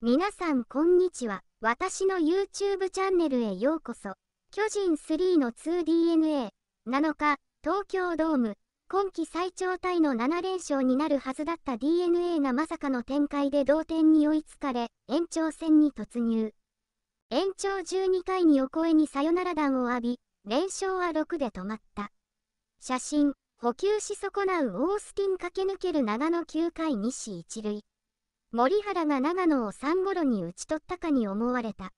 皆さんこんにちは。私の YouTube チャンネルへようこそ。巨人3の 2DNA、7日、東京ドーム、今季最長タイの7連勝になるはずだった DNA がまさかの展開で同点に追いつかれ、延長戦に突入。延長12回にお声にサヨナラ弾を浴び、連勝は6で止まった。写真、補給し損なうオースティン駆け抜ける長野9回西一塁。森原が長野を3ゴロに打ち取ったかに思われた。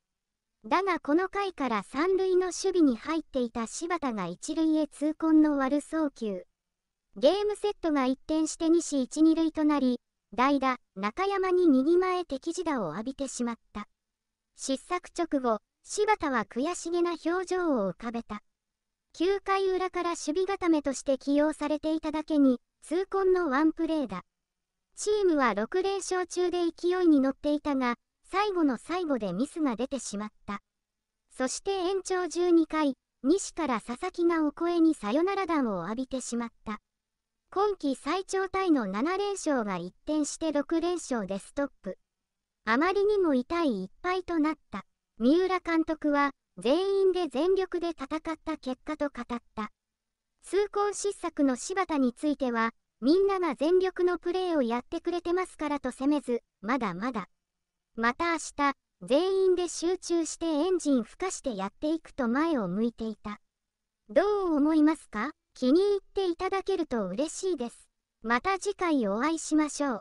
だがこの回から三塁の守備に入っていた柴田が一塁へ痛恨の悪送球。ゲームセットが一転して西1、2塁となり、代打、中山に右前敵地打を浴びてしまった。失策直後、柴田は悔しげな表情を浮かべた。9回裏から守備固めとして起用されていただけに、痛恨のワンプレーだ。チームは6連勝中で勢いに乗っていたが、最後の最後でミスが出てしまった。そして延長12回、西から佐々木がお声にサヨナラ弾を浴びてしまった。今季最長タイの7連勝が一転して6連勝でストップ。あまりにも痛い一敗となった。三浦監督は、全員で全力で戦った結果と語った。痛恨失策の柴田については、みんなが全力のプレーをやってくれてますからと責めず、まだまだ。また明日、全員で集中してエンジンふかしてやっていくと前を向いていた。どう思いますか気に入っていただけると嬉しいです。また次回お会いしましょう。